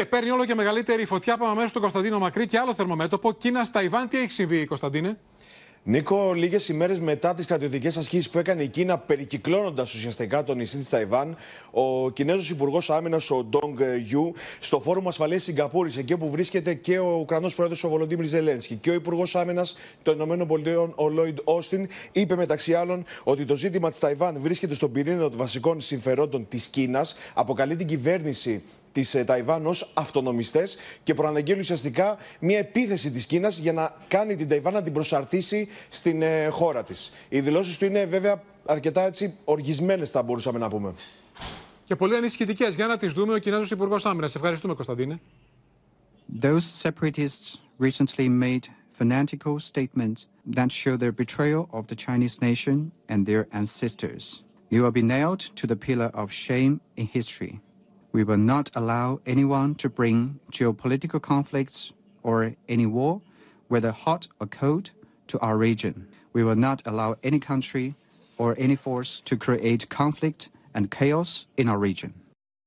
Και παίρνει όλο και μεγαλύτερη φωτιά. Πάμε μέσα στον Κωνσταντίνο Μακρύ και άλλο θερμομέτωπο. Κίνα στα τι έχει συμβεί, Κωνσταντίνε. Νίκο, λίγες ημέρες μετά τις στρατιωτικές ασκήσεις που έκανε η Κίνα, περικυκλώνοντας ουσιαστικά το νησί της Ταϊβάν, ο Κινέζος Υπουργός Άμυνας, ο Ντόγκ Γιού, στο Φόρουμ Ασφαλείας Σιγκαπούρης, εκεί που βρίσκεται και ο Ουκρανός Πρόεδρος, ο Βολοντίμρη Ζελένσκι, και ο Υπουργός Άμυνας των ΗΠΑ, ο Λόιντ Όστιν, είπε μεταξύ άλλων ότι το ζήτημα της Ταϊβάν βρίσκεται στον πυρήνα των βασικών συμφερόντων της Κίνας, αποκαλεί την κυβέρνηση της ε, Ταϊβάν ως αυτονομιστές και προαναγγείλει ουσιαστικά μια επίθεση της Κίνας για να κάνει την Ταϊβάν να την προσαρτήσει στην ε, χώρα της. Οι δηλώσεις του είναι βέβαια αρκετά έτσι οργισμένες, θα μπορούσαμε να πούμε. Και πολύ ανησυχητικές. Για να τις δούμε, ο Κινέζος Υπουργός Άμυνας. Ευχαριστούμε, Κωνσταντίνε. Those separatists recently made fanatical statements that show their betrayal of the Chinese nation and their ancestors. You will be nailed to the pillar of shame in history. We will not allow anyone to bring geopolitical conflicts or any war, whether hot or cold, to our region. We will not allow any country or any force to create conflict and chaos in our region.